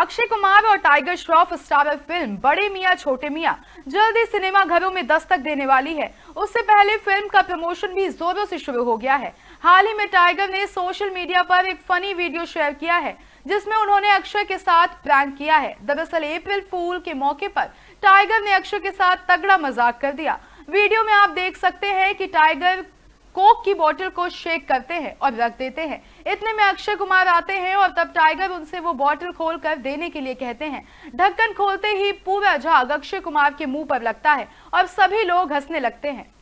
अक्षय कुमार और tiger Shroff star film बड़े मियाँ छोटे मियाँ जल्दी सिनेमा घरों में दस्तक देने वाली है उससे पहले फिल्म का प्रमोशन भी जोरों से शुरू हो गया है हाल ही में टाइगर ने सोशल मीडिया पर एक फनी वीडियो शेयर किया है जिसमें उन्होंने अक्षय के साथ प्रैंक किया है दरअसल अप्रैल फूल के मौके पर टाइगर ने अक्षय के साथ तगड़ा मजाक कर दिया वीडियो में आप देख सकते हैं कि टाइगर कोक की बोतल को शेक करते हैं और रख देते हैं इतने में अक्षय कुमार आते हैं और तब टाइगर उनसे वो बॉटल खोल कर देने के लिए कहते हैं ढक्कन खोलते ही पूरा झाग अक्षय कुमार के मुंह पर लगता है और सभी लोग हंसने लगते हैं